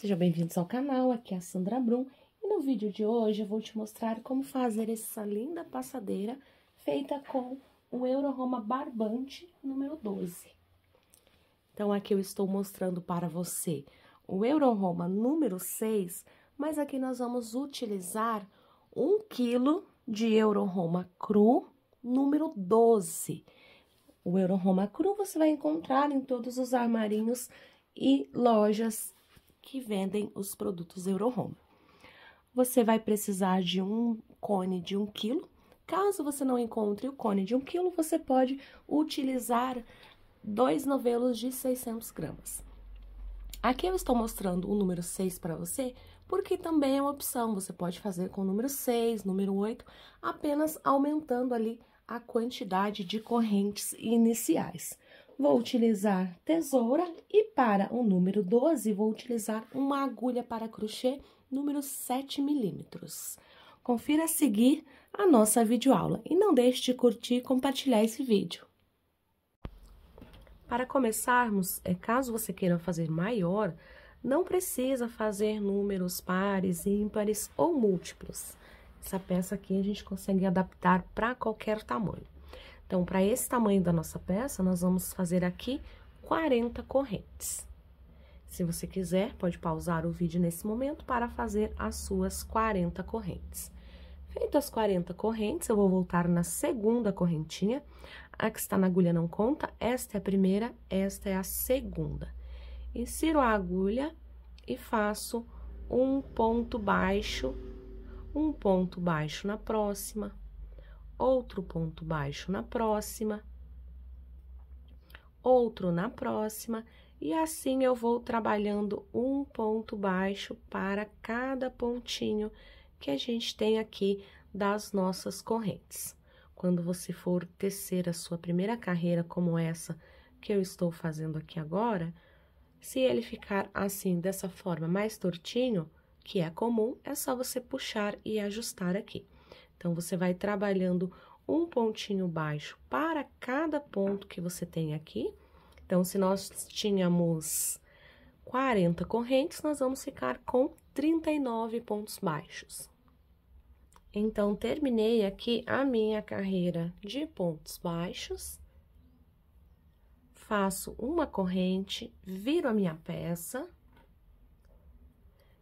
Sejam bem-vindos ao canal, aqui é a Sandra Brum e no vídeo de hoje eu vou te mostrar como fazer essa linda passadeira feita com o Euroroma Barbante número 12. Então aqui eu estou mostrando para você o Euroroma número 6, mas aqui nós vamos utilizar 1 kg de Euroroma cru número 12. O Euroroma cru você vai encontrar em todos os armarinhos e lojas que vendem os produtos Eurohome. Você vai precisar de um cone de 1 kg. Caso você não encontre o cone de 1 kg, você pode utilizar dois novelos de 600 gramas. Aqui eu estou mostrando o número 6 para você, porque também é uma opção. Você pode fazer com o número 6, número 8, apenas aumentando ali a quantidade de correntes iniciais vou utilizar tesoura e para o número 12 vou utilizar uma agulha para crochê número 7 milímetros. Confira a seguir a nossa videoaula e não deixe de curtir e compartilhar esse vídeo. Para começarmos, é, caso você queira fazer maior, não precisa fazer números pares, ímpares ou múltiplos. Essa peça aqui a gente consegue adaptar para qualquer tamanho. Então, para esse tamanho da nossa peça, nós vamos fazer aqui 40 correntes. Se você quiser, pode pausar o vídeo nesse momento para fazer as suas 40 correntes. Feitas as 40 correntes, eu vou voltar na segunda correntinha. A que está na agulha não conta, esta é a primeira, esta é a segunda. Insiro a agulha e faço um ponto baixo, um ponto baixo na próxima, outro ponto baixo na próxima, outro na próxima, e assim eu vou trabalhando um ponto baixo para cada pontinho que a gente tem aqui das nossas correntes. Quando você for tecer a sua primeira carreira como essa que eu estou fazendo aqui agora, se ele ficar assim, dessa forma, mais tortinho, que é comum, é só você puxar e ajustar aqui. Então, você vai trabalhando um pontinho baixo para cada ponto que você tem aqui. Então, se nós tínhamos 40 correntes, nós vamos ficar com 39 pontos baixos. Então, terminei aqui a minha carreira de pontos baixos. Faço uma corrente, viro a minha peça.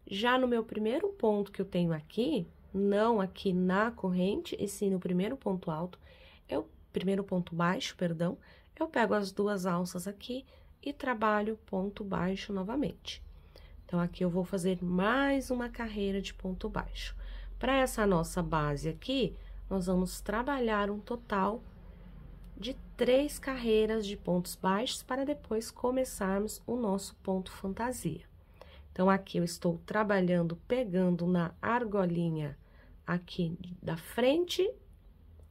Já no meu primeiro ponto que eu tenho aqui, não aqui na corrente, e sim no primeiro ponto alto, eu, é primeiro ponto baixo, perdão, eu pego as duas alças aqui e trabalho ponto baixo novamente. Então, aqui eu vou fazer mais uma carreira de ponto baixo. Para essa nossa base aqui, nós vamos trabalhar um total de três carreiras de pontos baixos para depois começarmos o nosso ponto fantasia. Então, aqui eu estou trabalhando, pegando na argolinha aqui da frente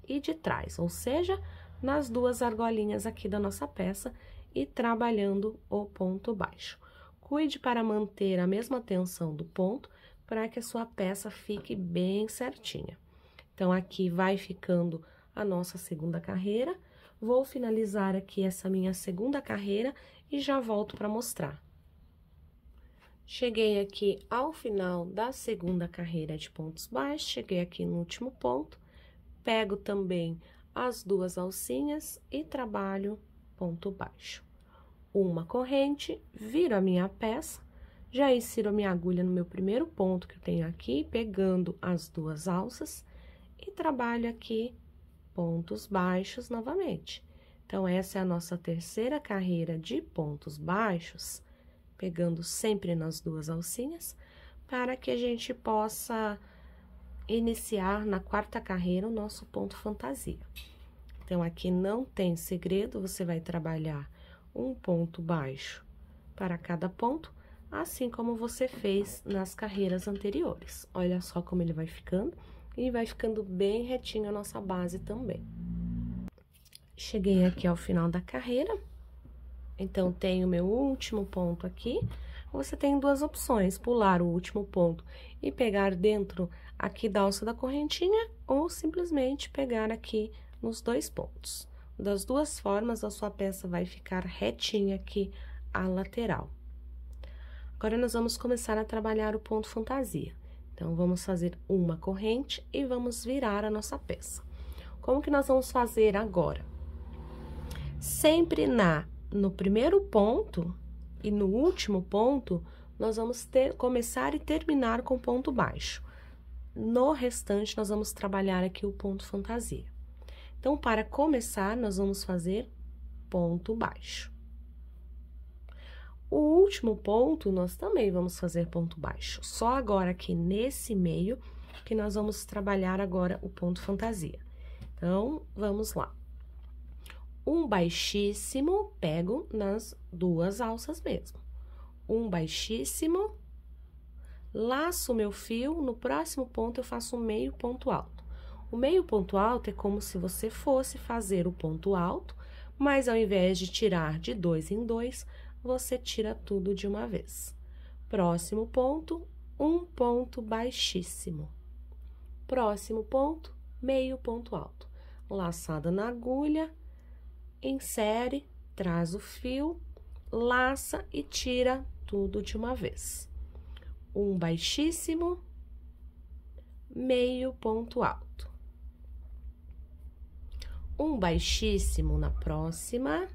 e de trás, ou seja, nas duas argolinhas aqui da nossa peça e trabalhando o ponto baixo. Cuide para manter a mesma tensão do ponto para que a sua peça fique bem certinha. Então, aqui vai ficando a nossa segunda carreira. Vou finalizar aqui essa minha segunda carreira e já volto para mostrar. Cheguei aqui ao final da segunda carreira de pontos baixos, cheguei aqui no último ponto, pego também as duas alcinhas e trabalho ponto baixo. Uma corrente, viro a minha peça, já insiro a minha agulha no meu primeiro ponto que eu tenho aqui, pegando as duas alças e trabalho aqui pontos baixos novamente. Então, essa é a nossa terceira carreira de pontos baixos pegando sempre nas duas alcinhas, para que a gente possa iniciar na quarta carreira o nosso ponto fantasia. Então, aqui não tem segredo, você vai trabalhar um ponto baixo para cada ponto, assim como você fez nas carreiras anteriores. Olha só como ele vai ficando, e vai ficando bem retinho a nossa base também. Cheguei aqui ao final da carreira, então, tem o meu último ponto aqui. Você tem duas opções, pular o último ponto e pegar dentro aqui da alça da correntinha ou simplesmente pegar aqui nos dois pontos. Das duas formas, a sua peça vai ficar retinha aqui a lateral. Agora, nós vamos começar a trabalhar o ponto fantasia. Então, vamos fazer uma corrente e vamos virar a nossa peça. Como que nós vamos fazer agora? Sempre na no primeiro ponto e no último ponto, nós vamos ter, começar e terminar com ponto baixo. No restante, nós vamos trabalhar aqui o ponto fantasia. Então, para começar, nós vamos fazer ponto baixo. O último ponto, nós também vamos fazer ponto baixo. Só agora aqui nesse meio que nós vamos trabalhar agora o ponto fantasia. Então, vamos lá. Um baixíssimo, pego nas duas alças mesmo. Um baixíssimo, laço meu fio, no próximo ponto eu faço um meio ponto alto. O meio ponto alto é como se você fosse fazer o ponto alto, mas ao invés de tirar de dois em dois, você tira tudo de uma vez. Próximo ponto, um ponto baixíssimo. Próximo ponto, meio ponto alto. Laçada na agulha, insere, traz o fio, laça e tira tudo de uma vez. Um baixíssimo, meio ponto alto. Um baixíssimo na próxima,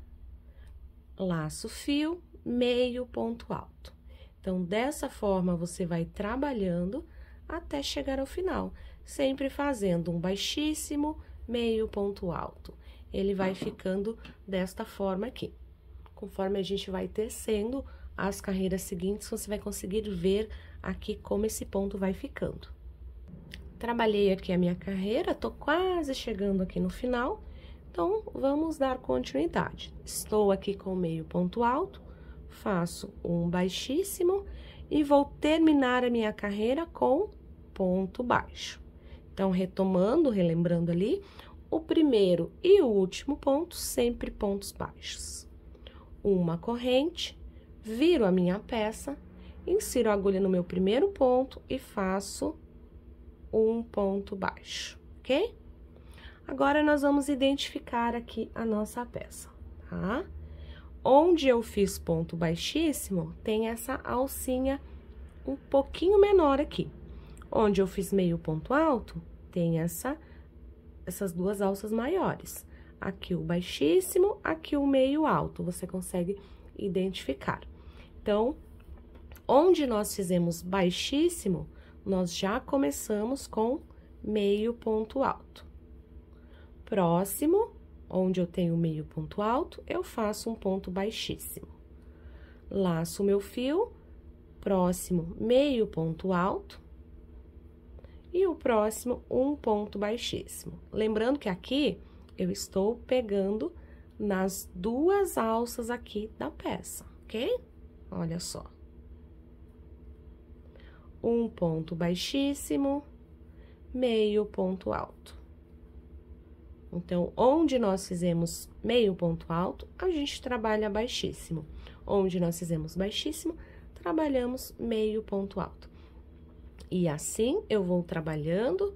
laço fio, meio ponto alto. Então, dessa forma, você vai trabalhando até chegar ao final, sempre fazendo um baixíssimo, meio ponto alto ele vai ficando desta forma aqui. Conforme a gente vai tecendo as carreiras seguintes, você vai conseguir ver aqui como esse ponto vai ficando. Trabalhei aqui a minha carreira, tô quase chegando aqui no final, então vamos dar continuidade. Estou aqui com meio ponto alto, faço um baixíssimo e vou terminar a minha carreira com ponto baixo. Então, retomando, relembrando ali, o primeiro e o último ponto, sempre pontos baixos. Uma corrente, viro a minha peça, insiro a agulha no meu primeiro ponto e faço um ponto baixo, ok? Agora, nós vamos identificar aqui a nossa peça, tá? Onde eu fiz ponto baixíssimo, tem essa alcinha um pouquinho menor aqui. Onde eu fiz meio ponto alto, tem essa alcinha essas duas alças maiores. Aqui o baixíssimo, aqui o meio alto, você consegue identificar. Então, onde nós fizemos baixíssimo, nós já começamos com meio ponto alto. Próximo, onde eu tenho meio ponto alto, eu faço um ponto baixíssimo. Laço meu fio, próximo meio ponto alto, e o próximo um ponto baixíssimo. Lembrando que aqui eu estou pegando nas duas alças aqui da peça, ok? Olha só. Um ponto baixíssimo, meio ponto alto. Então, onde nós fizemos meio ponto alto, a gente trabalha baixíssimo. Onde nós fizemos baixíssimo, trabalhamos meio ponto alto. E assim eu vou trabalhando.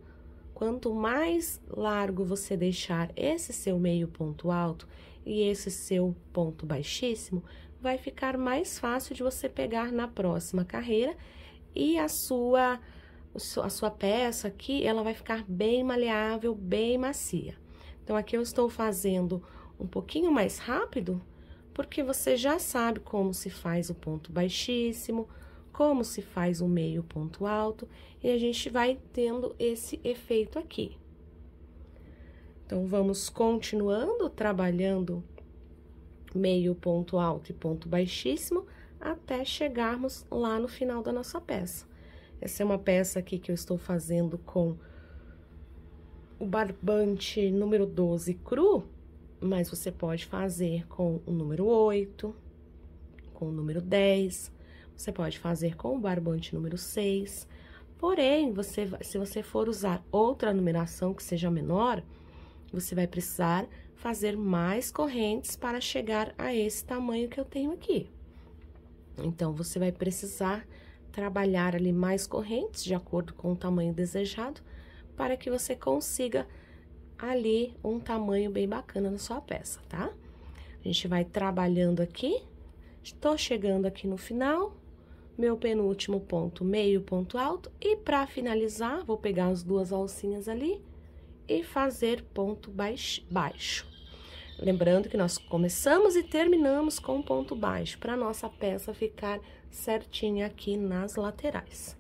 Quanto mais largo você deixar esse seu meio ponto alto e esse seu ponto baixíssimo, vai ficar mais fácil de você pegar na próxima carreira e a sua a sua peça aqui, ela vai ficar bem maleável, bem macia. Então, aqui eu estou fazendo um pouquinho mais rápido, porque você já sabe como se faz o ponto baixíssimo, como se faz um meio ponto alto, e a gente vai tendo esse efeito aqui. Então, vamos continuando trabalhando meio ponto alto e ponto baixíssimo até chegarmos lá no final da nossa peça. Essa é uma peça aqui que eu estou fazendo com o barbante número 12 cru, mas você pode fazer com o número 8, com o número 10, você pode fazer com o barbante número 6. Porém, você, se você for usar outra numeração que seja menor, você vai precisar fazer mais correntes para chegar a esse tamanho que eu tenho aqui. Então, você vai precisar trabalhar ali mais correntes, de acordo com o tamanho desejado, para que você consiga ali um tamanho bem bacana na sua peça, tá? A gente vai trabalhando aqui, estou chegando aqui no final, meu penúltimo ponto, meio ponto alto, e para finalizar, vou pegar as duas alcinhas ali e fazer ponto baixo. baixo. Lembrando que nós começamos e terminamos com ponto baixo, para nossa peça ficar certinha aqui nas laterais.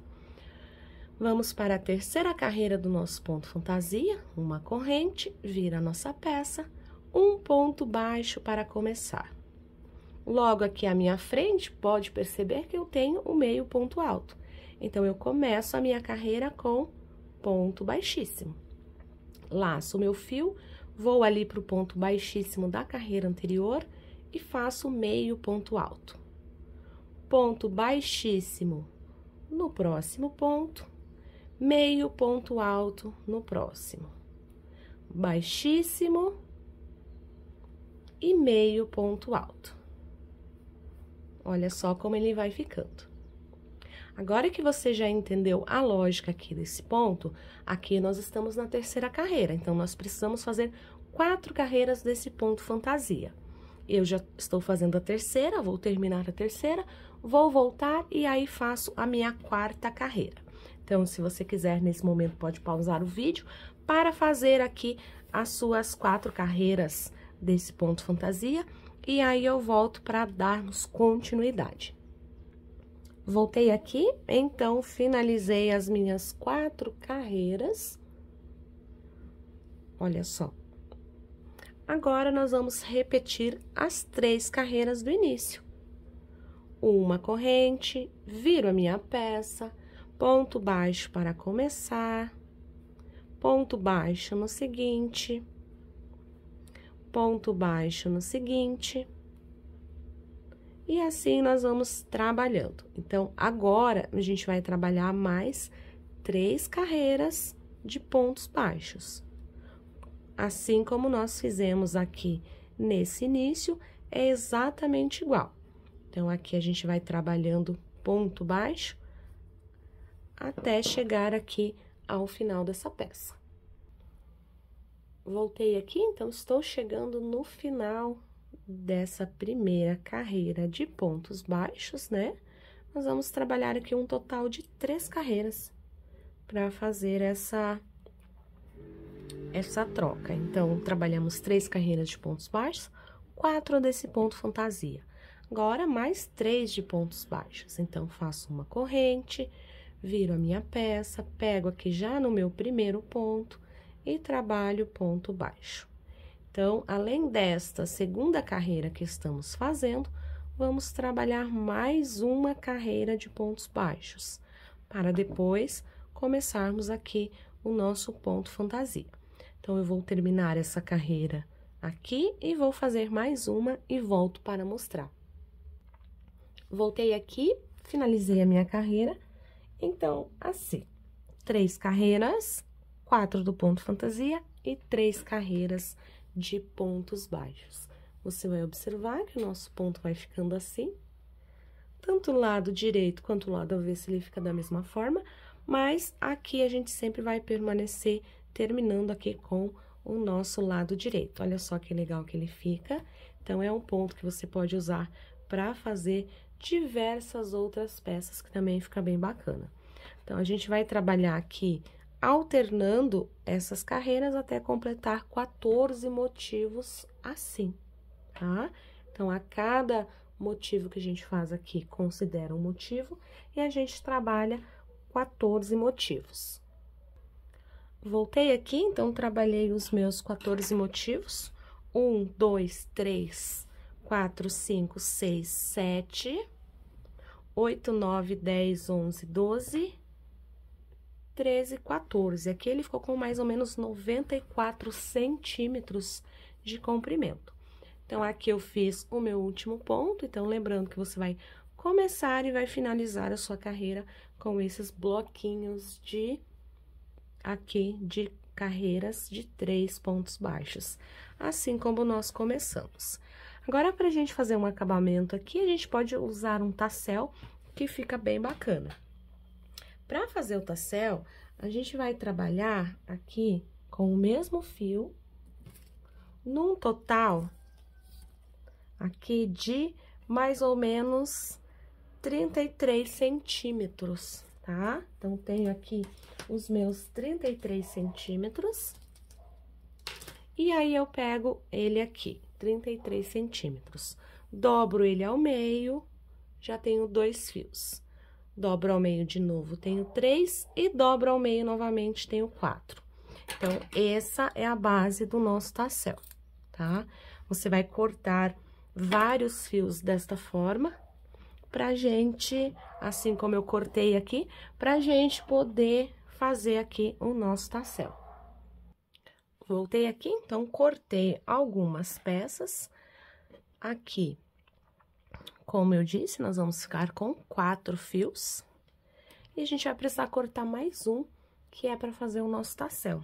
Vamos para a terceira carreira do nosso ponto fantasia, uma corrente, vira a nossa peça, um ponto baixo para começar. Logo aqui à minha frente, pode perceber que eu tenho o meio ponto alto. Então, eu começo a minha carreira com ponto baixíssimo. Laço o meu fio, vou ali para o ponto baixíssimo da carreira anterior e faço meio ponto alto. Ponto baixíssimo no próximo ponto, meio ponto alto no próximo. Baixíssimo e meio ponto alto. Olha só como ele vai ficando. Agora que você já entendeu a lógica aqui desse ponto, aqui nós estamos na terceira carreira, então nós precisamos fazer quatro carreiras desse ponto fantasia. Eu já estou fazendo a terceira, vou terminar a terceira, vou voltar e aí faço a minha quarta carreira. Então, se você quiser, nesse momento, pode pausar o vídeo para fazer aqui as suas quatro carreiras desse ponto fantasia e aí eu volto para darmos continuidade. Voltei aqui, então finalizei as minhas quatro carreiras. Olha só. Agora, nós vamos repetir as três carreiras do início. Uma corrente, viro a minha peça, ponto baixo para começar, ponto baixo no seguinte ponto baixo no seguinte. E assim nós vamos trabalhando. Então, agora a gente vai trabalhar mais três carreiras de pontos baixos. Assim como nós fizemos aqui nesse início, é exatamente igual. Então, aqui a gente vai trabalhando ponto baixo até chegar aqui ao final dessa peça. Voltei aqui, então estou chegando no final dessa primeira carreira de pontos baixos, né? Nós vamos trabalhar aqui um total de três carreiras para fazer essa essa troca. Então, trabalhamos três carreiras de pontos baixos, quatro desse ponto fantasia. Agora, mais três de pontos baixos. Então, faço uma corrente, viro a minha peça, pego aqui já no meu primeiro ponto, e trabalho ponto baixo. Então, além desta segunda carreira que estamos fazendo, vamos trabalhar mais uma carreira de pontos baixos, para depois começarmos aqui o nosso ponto fantasia. Então, eu vou terminar essa carreira aqui e vou fazer mais uma e volto para mostrar. Voltei aqui, finalizei a minha carreira. Então, assim, três carreiras, quatro do ponto fantasia e três carreiras de pontos baixos. Você vai observar que o nosso ponto vai ficando assim. Tanto o lado direito quanto o lado avesso ele fica da mesma forma, mas aqui a gente sempre vai permanecer terminando aqui com o nosso lado direito. Olha só que legal que ele fica. Então, é um ponto que você pode usar para fazer diversas outras peças, que também fica bem bacana. Então, a gente vai trabalhar aqui alternando essas carreiras até completar 14 motivos assim, tá? Então, a cada motivo que a gente faz aqui, considera um motivo e a gente trabalha 14 motivos. Voltei aqui, então, trabalhei os meus 14 motivos. 1, 2, 3, 4, 5, 6, 7, 8, 9, 10, 11, 12... 13, 14. Aqui ele ficou com mais ou menos 94 centímetros de comprimento. Então, aqui eu fiz o meu último ponto. Então, lembrando que você vai começar e vai finalizar a sua carreira com esses bloquinhos de aqui de carreiras de três pontos baixos, assim como nós começamos. Agora, para a gente fazer um acabamento aqui, a gente pode usar um tassel que fica bem bacana. Para fazer o tassel, a gente vai trabalhar aqui com o mesmo fio, num total aqui de mais ou menos 33 centímetros, tá? Então, tenho aqui os meus 33 centímetros. E aí, eu pego ele aqui, 33 centímetros. Dobro ele ao meio, já tenho dois fios dobro ao meio de novo, tenho três, e dobro ao meio novamente, tenho quatro. Então, essa é a base do nosso tassel, tá? Você vai cortar vários fios desta forma, pra gente, assim como eu cortei aqui, pra gente poder fazer aqui o nosso tassel. Voltei aqui, então, cortei algumas peças. Aqui, como eu disse, nós vamos ficar com quatro fios. E a gente vai precisar cortar mais um, que é para fazer o nosso tassel.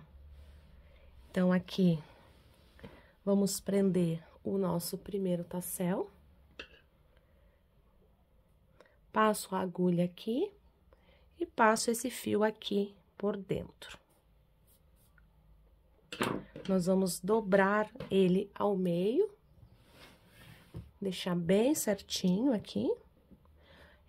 Então, aqui, vamos prender o nosso primeiro tassel. Passo a agulha aqui e passo esse fio aqui por dentro. Nós vamos dobrar ele ao meio deixar bem certinho aqui.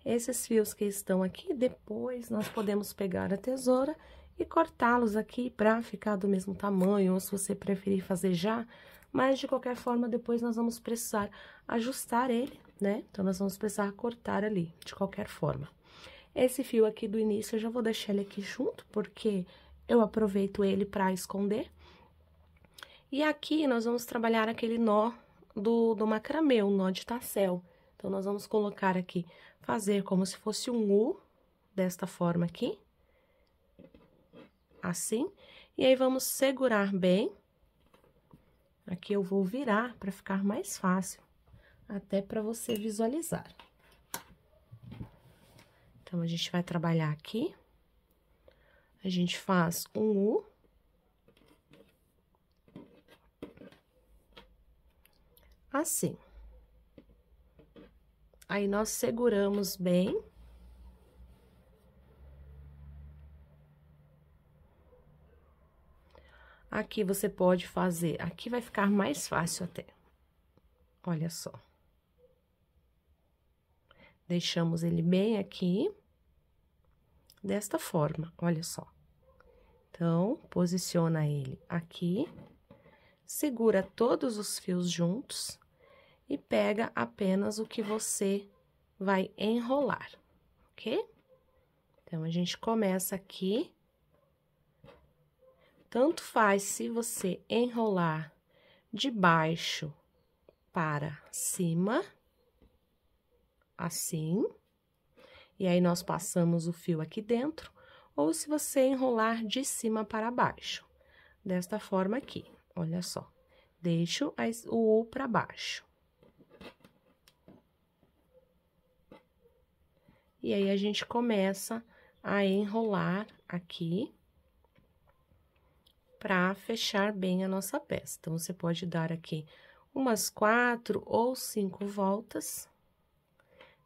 Esses fios que estão aqui, depois nós podemos pegar a tesoura e cortá-los aqui pra ficar do mesmo tamanho, ou se você preferir fazer já. Mas, de qualquer forma, depois nós vamos precisar ajustar ele, né? Então, nós vamos precisar cortar ali, de qualquer forma. Esse fio aqui do início, eu já vou deixar ele aqui junto, porque eu aproveito ele pra esconder. E aqui, nós vamos trabalhar aquele nó do, do macramê, o nó de tassel. Então, nós vamos colocar aqui, fazer como se fosse um U, desta forma aqui. Assim. E aí, vamos segurar bem. Aqui eu vou virar para ficar mais fácil, até para você visualizar. Então, a gente vai trabalhar aqui. A gente faz um U assim. Aí, nós seguramos bem. Aqui, você pode fazer... Aqui vai ficar mais fácil até. Olha só. Deixamos ele bem aqui. Desta forma, olha só. Então, posiciona ele aqui. Segura todos os fios juntos e pega apenas o que você vai enrolar, ok? Então, a gente começa aqui. Tanto faz se você enrolar de baixo para cima, assim. E aí, nós passamos o fio aqui dentro, ou se você enrolar de cima para baixo, desta forma aqui, olha só. Deixo o U para baixo. E aí, a gente começa a enrolar aqui para fechar bem a nossa peça. Então, você pode dar aqui umas quatro ou cinco voltas.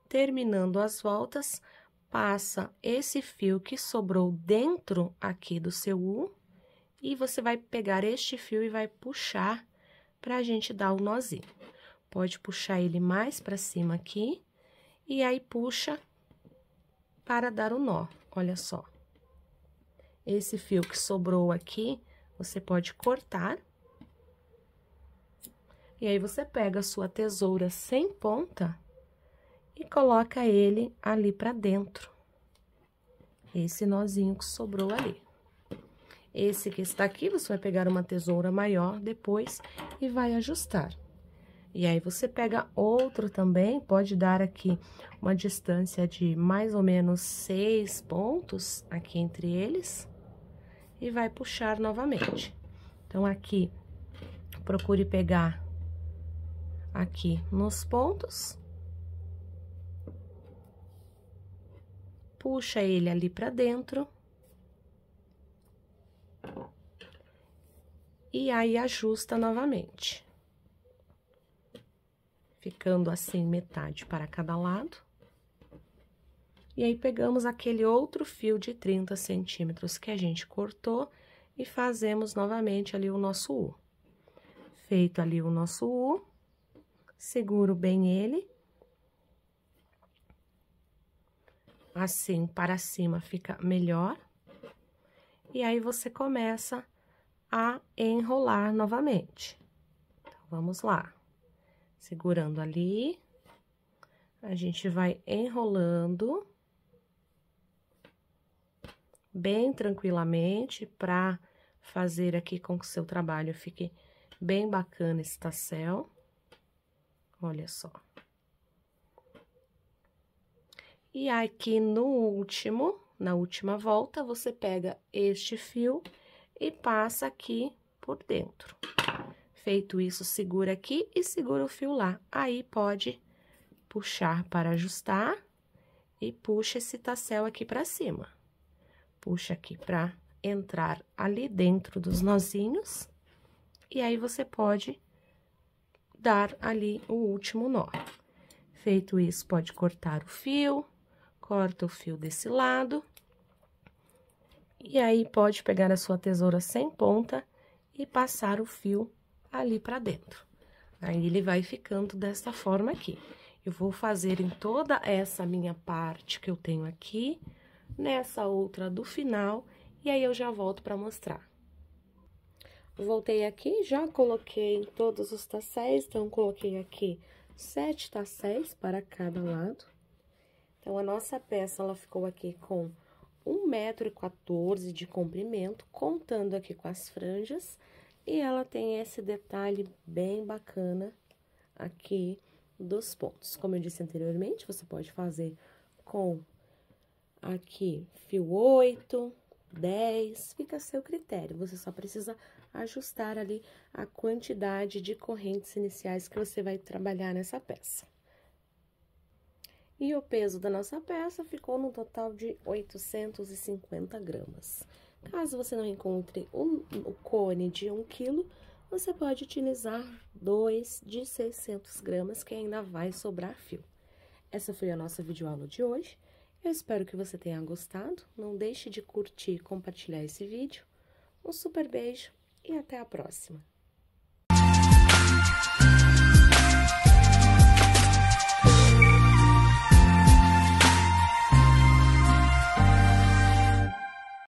Terminando as voltas, passa esse fio que sobrou dentro aqui do seu U, e você vai pegar este fio e vai puxar para a gente dar o nozinho. Pode puxar ele mais para cima aqui, e aí puxa para dar o nó, olha só. Esse fio que sobrou aqui, você pode cortar. E aí, você pega a sua tesoura sem ponta e coloca ele ali para dentro. Esse nozinho que sobrou ali. Esse que está aqui, você vai pegar uma tesoura maior depois e vai ajustar. E aí, você pega outro também, pode dar aqui uma distância de mais ou menos seis pontos aqui entre eles, e vai puxar novamente. Então, aqui, procure pegar aqui nos pontos. Puxa ele ali pra dentro. E aí, ajusta novamente ficando assim metade para cada lado. E aí, pegamos aquele outro fio de 30 centímetros que a gente cortou e fazemos novamente ali o nosso U. Feito ali o nosso U, seguro bem ele. Assim, para cima fica melhor. E aí, você começa a enrolar novamente. Então, vamos lá. Segurando ali. A gente vai enrolando. Bem tranquilamente, para fazer aqui com que seu trabalho fique bem bacana esse tassel. Olha só. E aqui no último, na última volta, você pega este fio e passa aqui por dentro. Feito isso, segura aqui e segura o fio lá. Aí, pode puxar para ajustar e puxa esse tassel aqui para cima. Puxa aqui para entrar ali dentro dos nozinhos. E aí, você pode dar ali o último nó. Feito isso, pode cortar o fio, corta o fio desse lado. E aí, pode pegar a sua tesoura sem ponta e passar o fio ali para dentro. Aí ele vai ficando dessa forma aqui. Eu vou fazer em toda essa minha parte que eu tenho aqui, nessa outra do final, e aí eu já volto para mostrar. Voltei aqui, já coloquei todos os tassés, então, coloquei aqui sete tassés para cada lado. Então, a nossa peça, ela ficou aqui com 1,14m de comprimento, contando aqui com as franjas, e ela tem esse detalhe bem bacana aqui dos pontos. Como eu disse anteriormente, você pode fazer com aqui fio 8, 10, fica a seu critério. Você só precisa ajustar ali a quantidade de correntes iniciais que você vai trabalhar nessa peça. E o peso da nossa peça ficou no total de 850 gramas. Caso você não encontre um, o cone de 1 kg, você pode utilizar dois de 600 gramas, que ainda vai sobrar fio. Essa foi a nossa videoaula de hoje. Eu espero que você tenha gostado. Não deixe de curtir e compartilhar esse vídeo. Um super beijo e até a próxima!